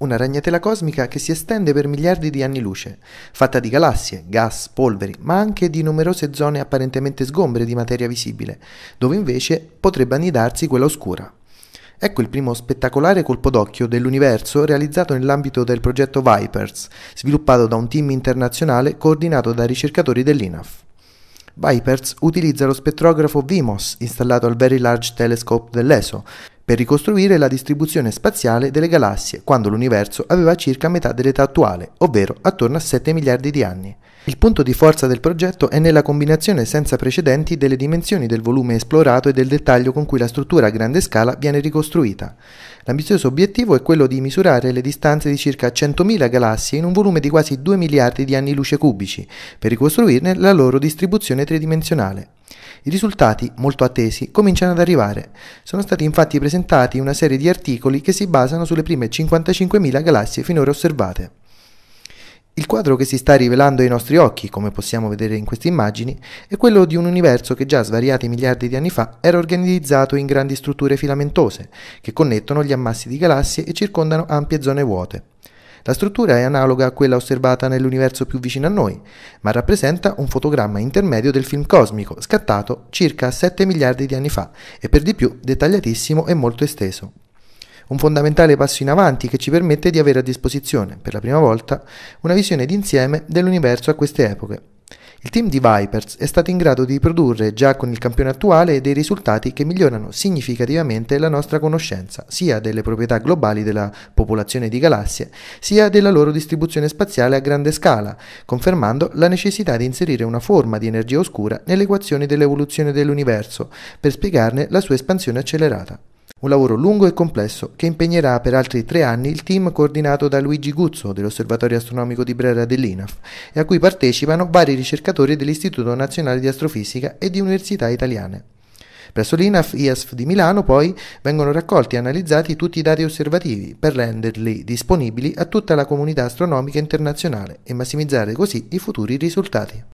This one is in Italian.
una ragnatela cosmica che si estende per miliardi di anni luce, fatta di galassie, gas, polveri, ma anche di numerose zone apparentemente sgombre di materia visibile, dove invece potrebbe annidarsi quella oscura. Ecco il primo spettacolare colpo d'occhio dell'universo realizzato nell'ambito del progetto Vipers, sviluppato da un team internazionale coordinato da ricercatori dell'INAF. Vipers utilizza lo spettrografo VIMOS installato al Very Large Telescope dell'ESO per ricostruire la distribuzione spaziale delle galassie quando l'universo aveva circa metà dell'età attuale, ovvero attorno a 7 miliardi di anni. Il punto di forza del progetto è nella combinazione senza precedenti delle dimensioni del volume esplorato e del dettaglio con cui la struttura a grande scala viene ricostruita. L'ambizioso obiettivo è quello di misurare le distanze di circa 100.000 galassie in un volume di quasi 2 miliardi di anni luce cubici, per ricostruirne la loro distribuzione tridimensionale. I risultati, molto attesi, cominciano ad arrivare. Sono stati infatti presentati una serie di articoli che si basano sulle prime 55.000 galassie finora osservate. Il quadro che si sta rivelando ai nostri occhi, come possiamo vedere in queste immagini, è quello di un universo che già svariati miliardi di anni fa era organizzato in grandi strutture filamentose, che connettono gli ammassi di galassie e circondano ampie zone vuote. La struttura è analoga a quella osservata nell'universo più vicino a noi, ma rappresenta un fotogramma intermedio del film cosmico, scattato circa 7 miliardi di anni fa e per di più dettagliatissimo e molto esteso un fondamentale passo in avanti che ci permette di avere a disposizione, per la prima volta, una visione d'insieme dell'universo a queste epoche. Il team di Vipers è stato in grado di produrre, già con il campione attuale, dei risultati che migliorano significativamente la nostra conoscenza, sia delle proprietà globali della popolazione di galassie, sia della loro distribuzione spaziale a grande scala, confermando la necessità di inserire una forma di energia oscura nelle equazioni dell'evoluzione dell'universo, per spiegarne la sua espansione accelerata. Un lavoro lungo e complesso che impegnerà per altri tre anni il team coordinato da Luigi Guzzo dell'Osservatorio Astronomico di Brera dell'INAF e a cui partecipano vari ricercatori dell'Istituto Nazionale di Astrofisica e di università italiane. Presso l'INAF IASF di Milano poi vengono raccolti e analizzati tutti i dati osservativi per renderli disponibili a tutta la comunità astronomica internazionale e massimizzare così i futuri risultati.